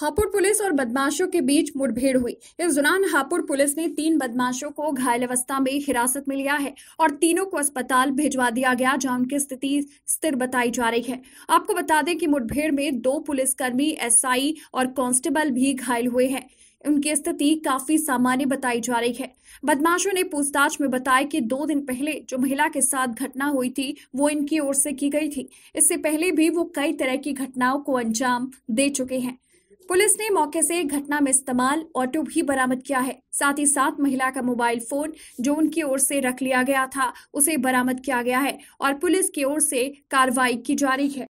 Hapur police और बदमाशों के बीच मुठभेड़ हुई इस दौरान हापुड़ पुलिस ने तीन बदमाशों को घायल अवस्था में हिरासत में लिया है और तीनों को अस्पताल भिजवा दिया गया जहां उनकी स्थिति स्थिर बताई जा रही है आपको बता दें कि मुठभेड़ में दो पुलिसकर्मी एसआई और कांस्टेबल भी घायल हुए हैं उनकी स्थिति काफी सामान्य बताई जा रही है बदमाशों ने पूछताछ में बताया कि दो दिन पहले जो महिला के साथ घटना हुई थी वो इनकी ओर से की गई थी इससे पहले भी वो कई तरह की घटनाओं को अंजाम दे चुके हैं पुलिस ने मौके से घटना में इस्तेमाल ऑटो भी बरामद किया है साथ ही साथ महिला का मोबाइल फोन जो उनकी ओर से रख लिया गया था उसे बरामद किया गया है और पुलिस की ओर से कार्रवाई की जा रही है